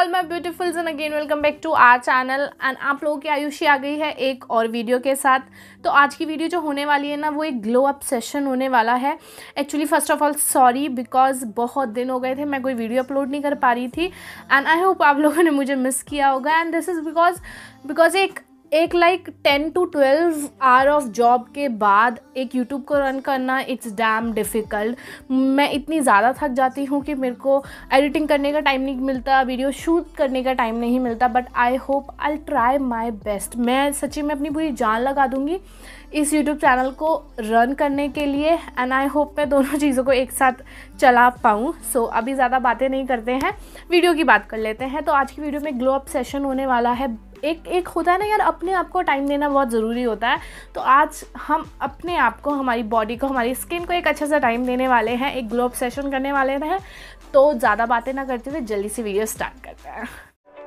all my beautifuls and again welcome back to our channel and आप लोगों की आयुषी आ गई है एक और वीडियो के साथ तो आज की वीडियो जो होने वाली है ना वो एक ग्लो अप सेशन होने वाला है actually first of all sorry because बहुत दिन हो गए थे मैं कोई वीडियो अपलोड नहीं कर पा रही थी एंड आई होप आप लोगों ने मुझे मिस किया होगा and this is because because एक एक like ten to twelve hour of job के बाद एक यूट्यूब को रन करना इट्स डैम डिफ़िकल्ट मैं इतनी ज़्यादा थक जाती हूँ कि मेरे को एडिटिंग करने का टाइम नहीं मिलता वीडियो शूट करने का टाइम नहीं मिलता but I hope I try my best मैं सच्ची में अपनी पूरी जान लगा दूँगी इस यूट्यूब चैनल को रन करने के लिए एंड आई होप मैं दोनों चीज़ों को एक साथ चला पाऊँ सो so, अभी ज़्यादा बातें नहीं करते हैं वीडियो की बात कर लेते हैं तो आज की वीडियो में ग्लो अप सेशन होने वाला है एक एक होता है ना यार अपने आप को टाइम देना बहुत ज़रूरी होता है तो आज हम अपने आप को हमारी बॉडी को हमारी स्किन को एक अच्छे से टाइम देने वाले हैं एक ग्लोब सेशन करने वाले हैं तो ज़्यादा बातें ना करते हुए जल्दी से वीडियो स्टार्ट करते हैं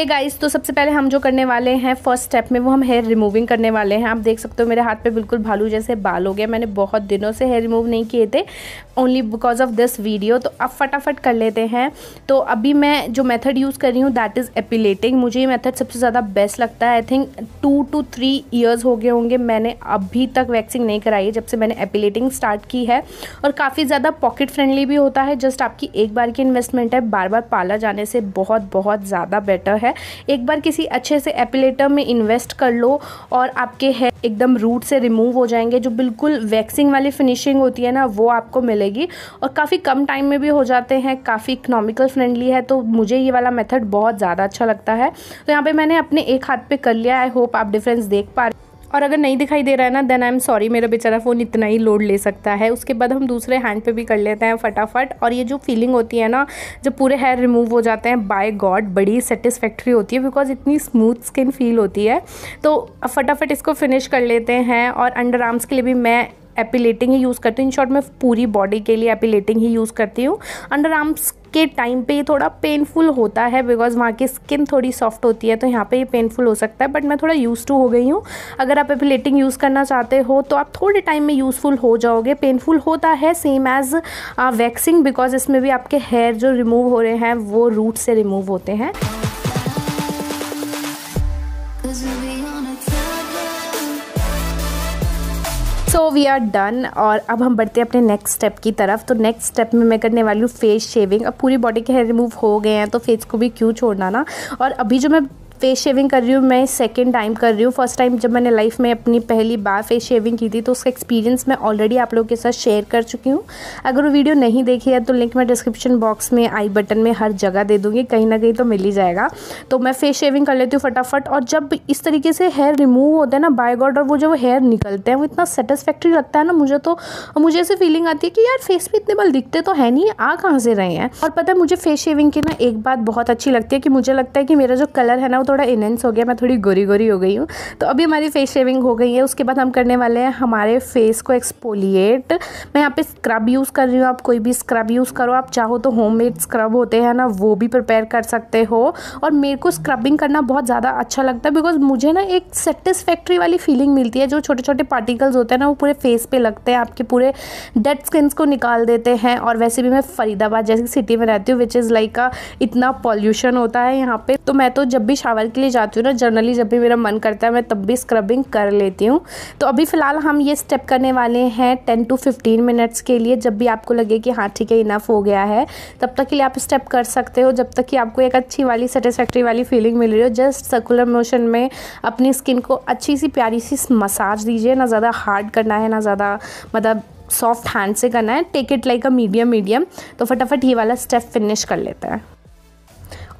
हे hey गाइस तो सबसे पहले हम जो करने वाले हैं फर्स्ट स्टेप में वो हम हेयर रिमूविंग करने वाले हैं आप देख सकते हो मेरे हाथ पे बिल्कुल भालू जैसे बाल हो गए मैंने बहुत दिनों से हेयर रिमूव नहीं किए थे only because of this video तो अब फटाफट कर लेते हैं तो अभी मैं जो मेथड यूज़ कर रही हूँ दैट इज़ एपिलेटिंग मुझे ये मेथड सबसे ज़्यादा बेस्ट लगता है I think two two three years हो गए होंगे मैंने अभी तक वैक्सिंग नहीं कराई है जब से मैंने एपिलेटिंग स्टार्ट की है और काफ़ी ज़्यादा पॉकेट फ्रेंडली भी होता है जस्ट आपकी एक बार की इन्वेस्टमेंट है बार बार पाला जाने से बहुत बहुत ज़्यादा बेटर है है एक बार किसी अच्छे से एपिलेटर में इन्वेस्ट कर लो और आपके हेयर एकदम रूट से रिमूव हो जाएंगे जो बिल्कुल वैक्सिंग वाली फिनिशिंग होती है ना वो आपको मिलेगी और काफ़ी कम टाइम में भी हो जाते हैं काफ़ी इकनॉमिकल फ्रेंडली है तो मुझे ये वाला मेथड बहुत ज़्यादा अच्छा लगता है तो यहाँ पे मैंने अपने एक हाथ पे कर लिया आई होप आप डिफरेंस देख पा रहे और अगर नहीं दिखाई दे रहा है ना देन आई एम सॉरी मेरा बेचारा फ़ोन इतना ही लोड ले सकता है उसके बाद हम दूसरे हैंड पे भी कर लेते हैं फटाफट और ये जो फीलिंग होती है ना जब पूरे हेयर रिमूव हो जाते हैं बाय गॉड बड़ी सेटिस्फैक्ट्री होती है बिकॉज इतनी स्मूथ स्किन फील होती है तो फटाफट इसको फिनिश कर लेते हैं और अंडर आर्म्स के लिए भी मैं एपिलेटिंग ही यूज़ करती हूँ इन शॉर्ट मैं पूरी बॉडी के लिए एपिलेटिंग ही यूज़ करती हूँ अंडर आर्म्स के टाइम पे ये थोड़ा पेनफुल होता है बिकॉज वहाँ की स्किन थोड़ी सॉफ्ट होती है तो यहाँ पे ये पेनफुल हो सकता है बट मैं थोड़ा यूज़ टू हो गई हूँ अगर आप एपिलेटिंग यूज़ करना चाहते हो तो आप थोड़े टाइम में यूज़फुल हो जाओगे पेनफुल होता है सेम एज़ वैक्सिंग बिकॉज इसमें भी आपके हेयर जो रिमूव हो रहे हैं वो रूट से रिमूव होते हैं सो वी आर डन और अब हम बढ़ते हैं अपने नेक्स्ट स्टेप की तरफ तो नेक्स्ट स्टेप में मैं करने वाली हूँ फेस शेविंग अब पूरी बॉडी के हेयर रिमूव हो गए हैं तो फेस को भी क्यों छोड़ना ना और अभी जो मैं फेस शेविंग कर रही हूँ मैं सेकेंड टाइम कर रही हूँ फर्स्ट टाइम जब मैंने लाइफ में अपनी पहली बार फेस शेविंग की थी तो उसका एक्सपीरियंस मैं ऑलरेडी आप लोगों के साथ शेयर कर चुकी हूँ अगर वो वीडियो नहीं देखी है तो लिंक मैं डिस्क्रिप्शन बॉक्स में आई बटन में हर जगह दे दूँगी कहीं ना कहीं तो मिल ही जाएगा तो मैं फेस शेविंग कर लेती हूँ फटाफट और जब इस तरीके से हेयर रिमूव होता है ना बाय गॉड और वो जो हेयर निकलते हैं वो इतना सेटिस्फैक्ट्री लगता है ना मुझे तो मुझे ऐसी फीलिंग आती है कि यार फेस पे इतने बल दिखते तो है नहीं आ कहाँ से रहे हैं और पता है मुझे फेस शेविंग की ना एक बात बहुत अच्छी लगती है कि मुझे लगता है कि मेरा जो कलर है ना वो तो थोड़ा इनहेंस हो गया मैं थोड़ी गोरी गोरी हो गई हूँ तो अभी हमारी फेस शेविंग हो गई है उसके बाद हम करने वाले हैं हमारे फेस को एक्सपोलिएट मैं यहाँ पे स्क्रब यूज़ कर रही हूँ आप कोई भी स्क्रब यूज़ करो आप चाहो तो होम स्क्रब होते हैं ना वो भी प्रिपेयर कर सकते हो और मेरे को स्क्रबिंग करना बहुत ज़्यादा अच्छा लगता है बिकॉज मुझे ना एक सेटिस्फैक्ट्री वाली फीलिंग मिलती है जो छोटे छोटे पार्टिकल्स होते हैं ना वो पूरे फेस पे लगते हैं आपके पूरे डेड स्किन्स को निकाल देते हैं और वैसे भी मैं फरीदाबाद जैसी सिटी में रहती हूँ विच इज़ लाइक इतना पॉल्यूशन होता है यहाँ पे तो मैं तो जब भी शावर पावर के लिए जाती हूँ ना जनरली जब भी मेरा मन करता है मैं तब भी स्क्रबिंग कर लेती हूँ तो अभी फ़िलहाल हम ये स्टेप करने वाले हैं टेन टू फिफ्टीन मिनट्स के लिए जब भी आपको लगे कि हाँ ठीक है इनफ हो गया है तब तक के लिए आप स्टेप कर सकते हो जब तक कि आपको एक अच्छी वाली सेटिस्फैक्ट्री वाली फीलिंग मिल रही हो जस्ट सर्कुलर मोशन में अपनी स्किन को अच्छी सी प्यारी सी मसाज दीजिए ना ज़्यादा हार्ड करना है ना ज़्यादा मतलब सॉफ्ट हैंड से करना है take it like a medium medium तो फटाफट ये वाला स्टेप फिनिश कर लेते हैं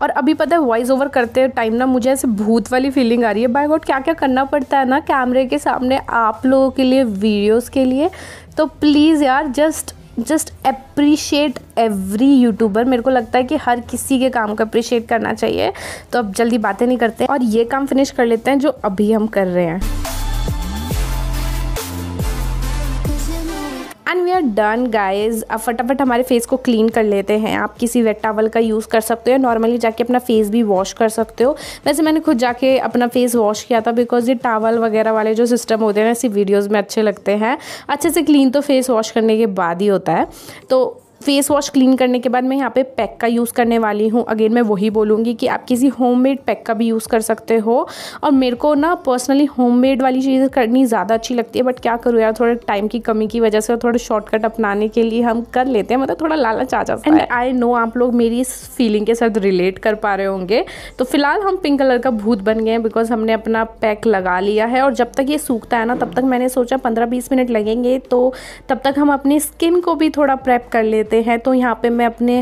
और अभी पता है वॉइस ओवर करते टाइम ना मुझे ऐसे भूत वाली फीलिंग आ रही है बाय गॉड क्या क्या करना पड़ता है ना कैमरे के सामने आप लोगों के लिए वीडियोस के लिए तो प्लीज़ यार just just appreciate every YouTuber मेरे को लगता है कि हर किसी के काम को अप्रिशिएट करना चाहिए तो अब जल्दी बातें नहीं करते और ये काम फिनिश कर लेते हैं जो अभी हम कर रहे हैं and we are done guys अब फटाफट हमारे फेस को क्लीन कर लेते हैं आप किसी वेट टावल का यूज़ कर सकते हो नॉर्मली जाके अपना फेस भी वॉश कर सकते हो वैसे मैंने खुद जाके अपना फेस वॉश किया था बिकॉज ये टावल वगैरह वाले जो सिस्टम होते हैं ना इसी वीडियोज़ में अच्छे लगते हैं अच्छे से क्लीन तो फेस वॉश करने के बाद ही होता है तो फेस वॉश क्लीन करने के बाद मैं यहाँ पे पैक का यूज़ करने वाली हूँ अगेन मैं वही बोलूँगी कि आप किसी होममेड पैक का भी यूज़ कर सकते हो और मेरे को ना पर्सनली होममेड वाली चीज़ करनी ज़्यादा अच्छी लगती है बट क्या करूँ यार थोड़ा टाइम की कमी की वजह से थोड़ा शॉर्टकट अपनाने के लिए हम कर लेते हैं मतलब थोड़ा लालच आ जाता है आई नो आप लोग मेरी इस फीलिंग के साथ रिलेट कर पा रहे होंगे तो फिलहाल हम पिंक कलर का भूत बन गए हैं बिकॉज हमने अपना पैक लगा लिया है और जब तक ये सूखता है ना तब तक मैंने सोचा पंद्रह बीस मिनट लगेंगे तो तब तक हम अपनी स्किन को भी थोड़ा प्रेप कर लेते लेते हैं तो यहाँ पे मैं अपने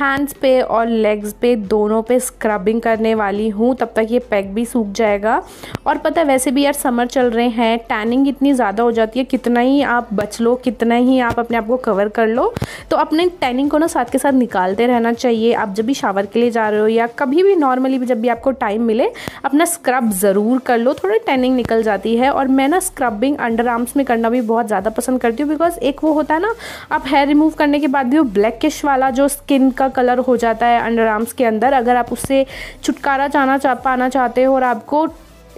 हैंड्स पे और लेग्स पे दोनों पे स्क्रबिंग करने वाली हूँ तब तक ये पैक भी सूख जाएगा और पता है वैसे भी यार समर चल रहे हैं टैनिंग इतनी ज़्यादा हो जाती है कितना ही आप बच लो कितना ही आप अपने आप को कवर कर लो तो अपने टैनिंग को ना साथ के साथ निकालते रहना चाहिए आप जब भी शावर के लिए जा रहे हो या कभी भी नॉर्मली भी जब भी आपको टाइम मिले अपना स्क्रब ज़रूर कर लो थोड़ी टैनिंग निकल जाती है और मैं ना स्क्रबिंग अंडर आर्म्स में करना भी बहुत ज़्यादा पसंद करती हूँ बिकॉज एक वो होता है ना आप हेयर रिमूव करने के बाद भी सकती हो ब्लैकिश वाला जो स्किन का कलर हो जाता है अंडर आर्म्स के अंदर अगर आप उससे छुटकारा चाहना चाह पाना चाहते हो और आपको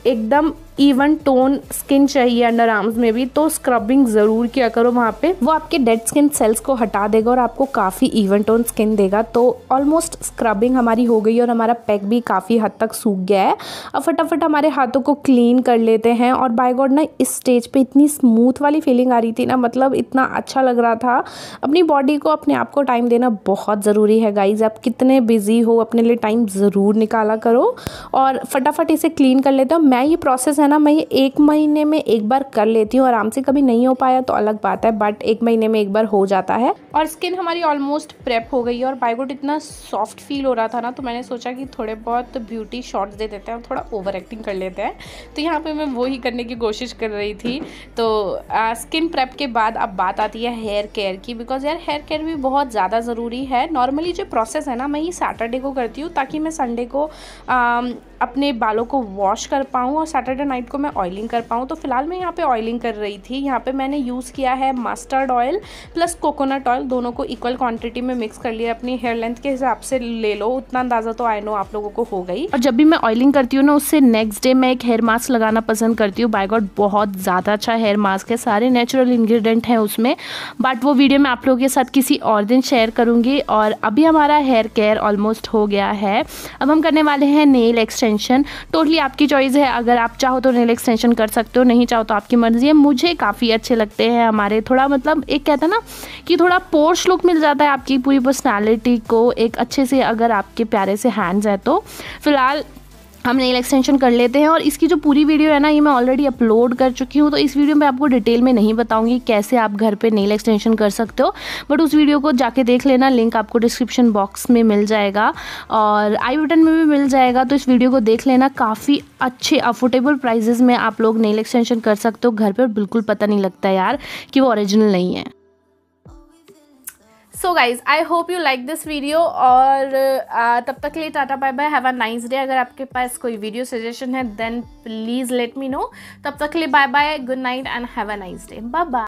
एकदम इवन टोन स्किन चाहिए अंडर आर्म्स में भी तो स्क्रबिंग ज़रूर किया करो वहाँ पे वो आपके डेड स्किन सेल्स को हटा देगा और आपको काफ़ी इवन टोन स्किन देगा तो ऑलमोस्ट स्क्रबिंग हमारी हो गई और हमारा पैक भी काफ़ी हद तक सूख गया है अब फटाफट हमारे हाथों को क्लीन कर लेते हैं और बाय गॉड ना इस स्टेज पे इतनी स्मूथ वाली फीलिंग आ रही थी ना मतलब इतना अच्छा लग रहा था अपनी बॉडी को अपने आप को टाइम देना बहुत ज़रूरी है गाइज आप कितने बिजी हो अपने लिए टाइम ज़रूर निकाला करो और फटाफट इसे क्लीन कर लेते हो मैं ये प्रोसेस है है ना मैं ये एक महीने में एक बार कर लेती हूँ आराम से कभी नहीं हो पाया तो अलग बात है बट एक महीने में एक बार हो जाता है और स्किन हमारी ऑलमोस्ट प्रेप हो गई है और बाइगोट इतना सॉफ्ट फील हो रहा था ना तो मैंने सोचा कि थोड़े बहुत ब्यूटी शॉट्स दे देते हैं थोड़ा ओवर एक्टिंग कर लेते हैं तो यहाँ पर मैं वो ही करने की कोशिश कर रही थी तो स्किन प्रेप के बाद अब बात आती है हेयर केयर की बिकॉज यार हेयर केयर भी बहुत ज़्यादा ज़रूरी है नॉर्मली जो प्रोसेस है ना मैं ये सैटरडे को करती हूँ ताकि मैं संडे को अपने बालों को वॉश कर पाऊँ और सैटरडे नाइट को मैं ऑयलिंग कर पाऊँ तो फ़िलहाल मैं यहाँ पे ऑयलिंग कर रही थी यहाँ पे मैंने यूज़ किया है mustard oil plus coconut oil दोनों को इक्वल क्वांटिटी में मिक्स कर लिया अपनी हेयर लेंथ के हिसाब से ले लो उतना अंदाज़ा तो आई नो आप लोगों को हो गई और जब भी मैं ऑयलिंग करती हूँ ना उससे नेक्स्ट डे मैं एक हेयर मास्क लगाना पसंद करती हूँ बायगॉड बहुत ज़्यादा अच्छा हेयर मास्क है सारे नेचुरल इन्ग्रीडियंट हैं उसमें बट वो वीडियो मैं आप लोगों के साथ किसी और दिन शेयर करूँगी और अभी हमारा हेयर केयर ऑलमोस्ट हो गया है अब हम करने वाले हैं नेल एक्सटेंशन एक्सटेंशन टोटली आपकी चॉइस है अगर आप चाहो तो नेल एक्सटेंशन कर सकते हो नहीं चाहो तो आपकी मर्जी है मुझे काफ़ी अच्छे लगते हैं हमारे थोड़ा मतलब एक कहता है ना कि थोड़ा पोर्स लुक मिल जाता है आपकी पूरी पर्सनैलिटी को एक अच्छे से अगर आपके प्यारे से हैंड्स हैं तो फिलहाल हम नेल एक्सटेंशन कर लेते हैं और इसकी जो पूरी वीडियो है ना ये मैं ऑलरेडी अपलोड कर चुकी हूँ तो इस वीडियो में आपको डिटेल में नहीं बताऊँगी कैसे आप घर पे नेल एक्सटेंशन कर सकते हो बट उस वीडियो को जाके देख लेना लिंक आपको डिस्क्रिप्शन बॉक्स में मिल जाएगा और आई बटन में भी मिल जाएगा तो इस वीडियो को देख लेना काफ़ी अच्छे अफोर्डेबल प्राइजेज़ में आप लोग नेल एक्सटेंशन कर सकते हो घर पर बिल्कुल पता नहीं लगता यार कि वो ऑरिजिनल नहीं है so guys I hope you like this video और uh, तब तक लिए tata bye bye have a nice day अगर आपके पास कोई वीडियो सजेशन है then please let me know तब तक लिए bye bye good night and have a nice day bye bye